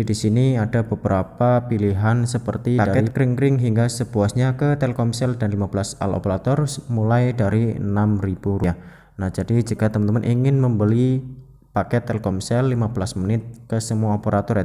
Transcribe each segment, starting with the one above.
Jadi di sini ada beberapa pilihan seperti paket kering-kering hingga sepuasnya ke Telkomsel dan 15 al operator mulai dari Rp6.000. Nah, jadi jika teman-teman ingin membeli paket Telkomsel 15 menit ke semua operator ya.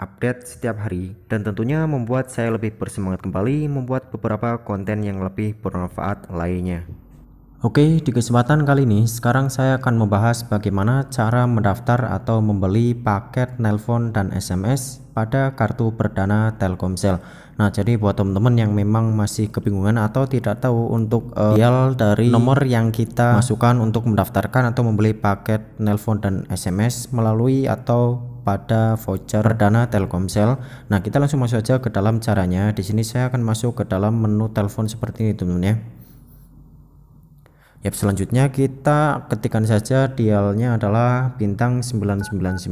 update setiap hari dan tentunya membuat saya lebih bersemangat kembali membuat beberapa konten yang lebih bermanfaat lainnya. Oke, di kesempatan kali ini sekarang saya akan membahas bagaimana cara mendaftar atau membeli paket nelpon dan SMS pada kartu perdana Telkomsel. Nah, jadi buat teman-teman yang memang masih kebingungan atau tidak tahu untuk uh, dial dari nomor yang kita masukkan untuk mendaftarkan atau membeli paket nelpon dan SMS melalui atau pada voucher dana Telkomsel. Nah, kita langsung masuk aja ke dalam caranya. Di sini saya akan masuk ke dalam menu telepon seperti ini, teman-teman ya. Yap, selanjutnya kita ketikkan saja dialnya adalah bintang 999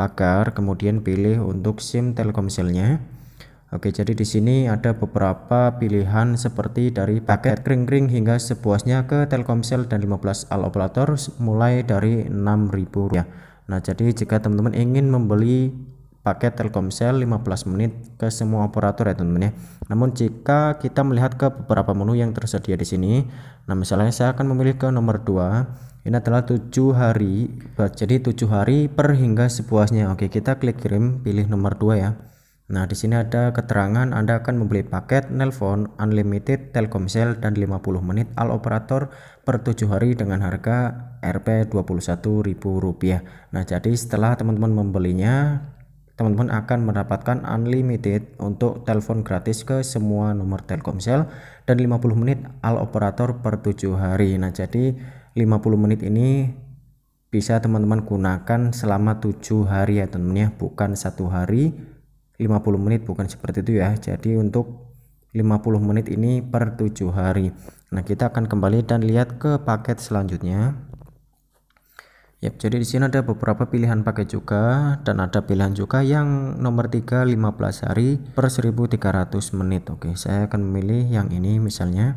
pagar, kemudian pilih untuk SIM Telkomselnya. Oke, jadi di sini ada beberapa pilihan seperti dari paket kering-kering hingga sepuasnya ke Telkomsel dan 15 al operator mulai dari rp rupiah. Nah, jadi jika teman-teman ingin membeli paket Telkomsel 15 menit ke semua operator ya teman-teman ya. Namun jika kita melihat ke beberapa menu yang tersedia di sini, nah misalnya saya akan memilih ke nomor 2. Ini adalah 7 hari. Jadi 7 hari per hingga sepuasnya. Oke, kita klik kirim, pilih nomor 2 ya. Nah, di sini ada keterangan Anda akan membeli paket nelpon unlimited Telkomsel dan 50 menit al operator per 7 hari dengan harga Rp 21.000. Nah, jadi setelah teman-teman membelinya, teman-teman akan mendapatkan unlimited untuk telepon gratis ke semua nomor Telkomsel dan 50 menit al operator per 7 hari. Nah, jadi 50 menit ini bisa teman-teman gunakan selama 7 hari ya teman-teman ya, bukan satu hari 50 menit bukan seperti itu ya. Jadi untuk 50 menit ini per 7 hari. Nah, kita akan kembali dan lihat ke paket selanjutnya. Yep, jadi di sini ada beberapa pilihan pakai juga dan ada pilihan juga yang nomor 3 15 hari per 1300 menit. Oke, saya akan memilih yang ini misalnya.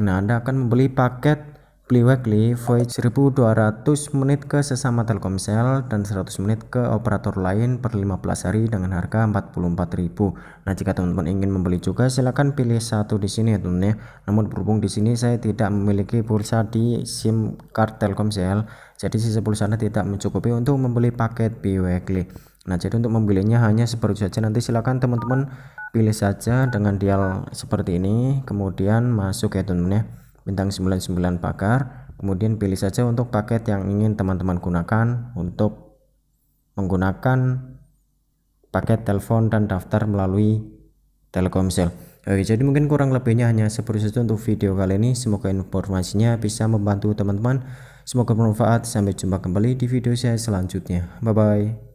Nah, Anda akan membeli paket Weekly, voice 1200 menit ke sesama Telkomsel dan 100 menit ke operator lain per 15 hari dengan harga 44.000. Nah, jika teman-teman ingin membeli juga silahkan pilih satu di sini ya teman ya. Namun berhubung di sini saya tidak memiliki pulsa di SIM card Telkomsel, jadi sisa pulsa Anda tidak mencukupi untuk membeli paket Weekly. Nah, jadi untuk membelinya hanya seperti saja. Nanti silakan teman-teman pilih saja dengan dial seperti ini, kemudian masuk ya teman-teman ya bintang 99 pakar kemudian pilih saja untuk paket yang ingin teman-teman gunakan untuk menggunakan paket telepon dan daftar melalui Telkomsel Oke, jadi mungkin kurang lebihnya hanya seperti itu untuk video kali ini. Semoga informasinya bisa membantu teman-teman. Semoga bermanfaat. Sampai jumpa kembali di video saya selanjutnya. Bye-bye.